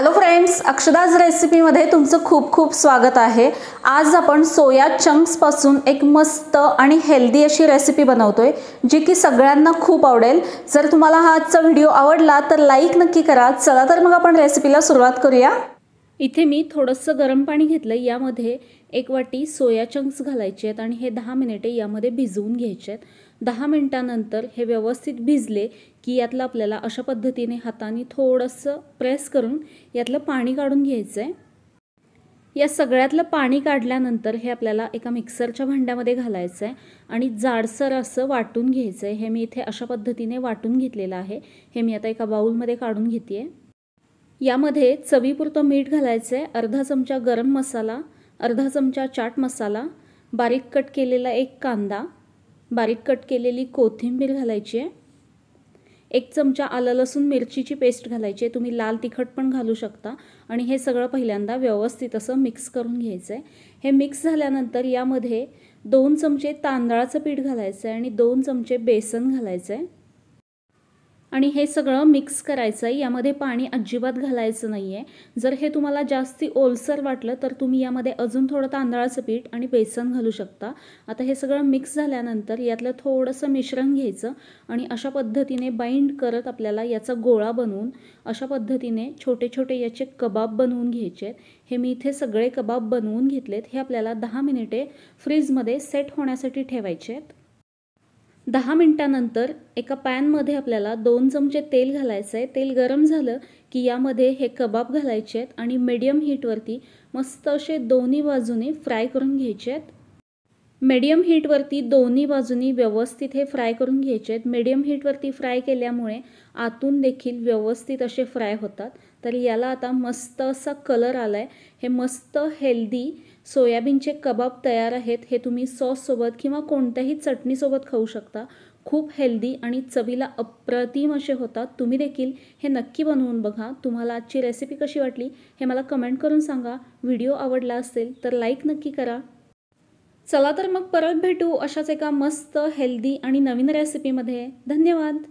hello friends अक्षदाज रेसिपीमध्ये तुमचं खूप खूप स्वागत आहे आज आपण सोया चंक्सपासून एक मस्त आणि हेल्दी अशी रेसिपी बनवतो आहे जी की सगळ्यांना खूप आवडेल जर तुम्हाला हा आजचा व्हिडिओ आवडला तर लाईक नक्की करा चला तर मग आपण रेसिपीला सुरुवात करूया इथे मी थोडंसं गरम पाणी घेतलं यामध्ये एक वाटी सोया चंक्स घालायचे आहेत आणि हे दहा मिनिटे यामध्ये भिजवून घ्यायचे आहेत दहा मिनटानंतर हे व्यवस्थित भिजले की यातलं आपल्याला अशा पद्धतीने हाताने थोडंसं प्रेस करून यातलं पाणी काढून घ्यायचं आहे या सगळ्यातलं पाणी काढल्यानंतर हे आपल्याला एका मिक्सरच्या भांड्यामध्ये घालायचं आहे आणि जाडसर असं वाटून घ्यायचं आहे हे मी इथे अशा पद्धतीने वाटून घेतलेलं आहे हे मी आता एका बाऊलमध्ये काढून घेते आहे यामध्ये चवीपुरतं मीठ घालायचं आहे अर्धा चमचा गरम मसाला अर्धा चमचा चाट मसाला बारीक कट केलेला एक कांदा बारीक कट केलेली कोथिंबीर घालायची आहे एक चमचा आलं लसूण मिरचीची पेस्ट घालायची आहे तुम्ही लाल तिखट पण घालू शकता आणि हे सगळं पहिल्यांदा व्यवस्थित असं मिक्स करून घ्यायचं आहे हे मिक्स झाल्यानंतर यामध्ये दोन चमचे तांदळाचं पीठ घालायचं आहे आणि दोन चमचे बेसन घालायचं आहे आणि हे सगळं मिक्स करायचं आहे यामध्ये पाणी अजिबात घालायचं नाही आहे जर हे तुम्हाला जास्ती ओलसर वाटलं तर तुम्ही यामध्ये अजून थोडं तांदळाचं पीठ आणि बेसन घालू शकता आता हे सगळं मिक्स झाल्यानंतर यातलं थोडंसं मिश्रण घ्यायचं आणि अशा पद्धतीने बाइंड करत आपल्याला याचा गोळा बनवून अशा पद्धतीने छोटे छोटे याचे कबाब बनवून घ्यायचे हे मी इथे सगळे कबाब बनवून घेतलेत हे आपल्याला दहा मिनिटे फ्रीजमध्ये सेट होण्यासाठी ठेवायचे आहेत दहा मिनटानंतर एका पॅनमध्ये आपल्याला दोन चमचे तेल घालायचं आहे तेल गरम झालं की यामध्ये हे कबाब घालायचे आहेत आणि मीडियम हीटवरती मस्त असे दोन्ही बाजूने फ्राय करून घ्यायचे आहेत मीडियम हीटवरती दोन्ही बाजूनी व्यवस्थित हे फ्राय करून घ्यायचे आहेत मीडियम हीटवरती फ्राय केल्यामुळे आतून देखील व्यवस्थित असे फ्राय होतात तर याला आता मस्त असा कलर आला आहे हे मस्त हेल्दी सोयाबीनचे कबाब तयार आहेत हे तुम्ही सॉससोबत किंवा कोणत्याही चटणीसोबत खाऊ शकता खूप हेल्दी आणि चवीला अप्रतिम असे होतात तुम्ही देखील हे नक्की बनवून बघा तुम्हाला आजची रेसिपी कशी वाटली हे मला कमेंट करून सांगा व्हिडिओ आवडला असेल तर लाईक नक्की करा चला तर मग परत भेटू अशाच एका मस्त हेल्दी आणि नवीन रेसिपीमध्ये धन्यवाद